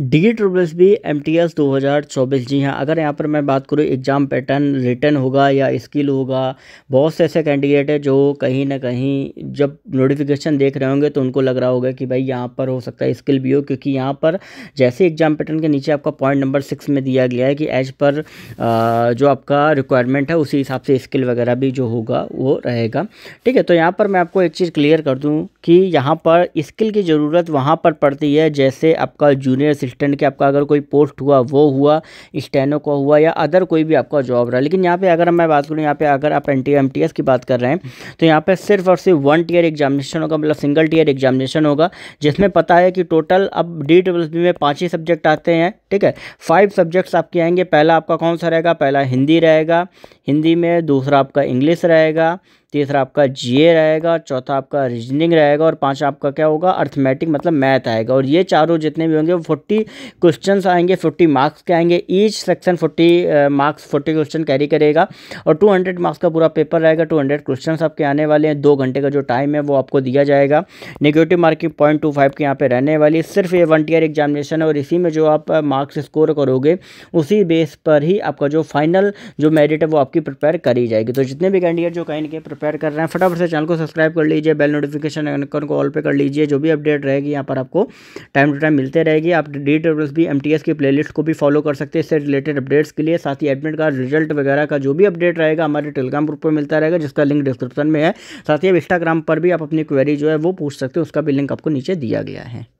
D triple S B M T S दो हज़ार चौबीस जी हाँ अगर यहाँ पर मैं बात करूँ एग्ज़ाम पैटर्न रिटर्न होगा या स्किल होगा बहुत से ऐसे कैंडिडेट हैं जो कहीं ना कहीं जब नोटिफिकेशन देख रहे होंगे तो उनको लग रहा होगा कि भाई यहाँ पर हो सकता है स्किल भी हो क्योंकि यहाँ पर जैसे एग्ज़ाम पैटर्न के नीचे आपका पॉइंट नंबर सिक्स में दिया गया है कि एज पर जो आपका रिक्वायरमेंट है उसी हिसाब से स्किल वगैरह भी जो होगा वो रहेगा ठीक है तो यहाँ पर मैं आपको एक चीज़ क्लियर कर दूँ कि यहाँ पर स्किल की ज़रूरत वहाँ पर पड़ती है जैसे आपका जूनियर असिस्टेंट के आपका अगर कोई पोस्ट हुआ वो हुआ स्टेनो का हुआ या अदर कोई भी आपका जॉब रहा लेकिन यहाँ पे अगर मैं बात करूँ यहाँ पे अगर आप एन टी की बात कर रहे हैं तो यहाँ पे सिर्फ और सिर्फ वन टीयर एग्जामिनेशन होगा मतलब सिंगल टीयर एग्जामिनेशन होगा जिसमें पता है कि टोटल अब डी डब्ल्यू बी में पाँच ही सब्जेक्ट आते हैं ठीक है फाइव सब्जेक्ट्स आपके आएंगे पहला आपका कौन सा रहेगा पहला हिंदी रहेगा हिंदी में दूसरा आपका इंग्लिश रहेगा तीसरा आपका जीए रहेगा चौथा आपका रीजनिंग रहेगा और पाँच आपका क्या होगा अर्थमेटिक मतलब मैथ आएगा और ये चारों जितने भी होंगे वो फोर्टी क्वेश्चन आएंगे फिफ्टी मार्क्स के आएंगे each section forty marks forty question carry करेगा और टू हंड्रेड मार्क्स का पूरा पेपर रहेगा टू हंड्रेड क्वेश्चन आपके आने वाले हैं दो घंटे का जो टाइम है वो आपको दिया जाएगा negative marking point two five के यहाँ पर रहने वाली सिर्फ ये वन टीयर एग्जामिनेशन है और इसी में जो आप मार्क्स स्कोर करोगे उसी बेस पर ही आपका जो फाइनल जो मेरिट है वो आपकी प्रिपेयर करी जाएगी तो जितने भी कैंडिडेट जो कहीं प्रिपेयर प्रिपेयर कर रहे हैं फटाफट से चैनल को सब्सक्राइब कर लीजिए बेल नोटिफिकेशन आइकन को ऑल पे कर लीजिए जो भी अपडेट रहेगी यहाँ पर आपको टाइम टू टाइम मिलते रहेगी आप डी डब्ल्यूस बी एम की लिस्ट को भी फॉलो कर सकते हैं इससे रिलेटेड अपडेट्स के लिए साथ ही एडमिट कार्ड रिजल्ट वगैरह का जो भी अपडेट रहेगा हमारे टेलीग्राम ग्रुप पर मिलता रहेगा जिसका लिंक डिस्क्रिप्शन में है साथ ही अब इंस्टाग्राम पर भी आप अपनी क्वेरी जो है वो पूछ सकते हैं उसका भी लिंक आपको नीचे दिया गया है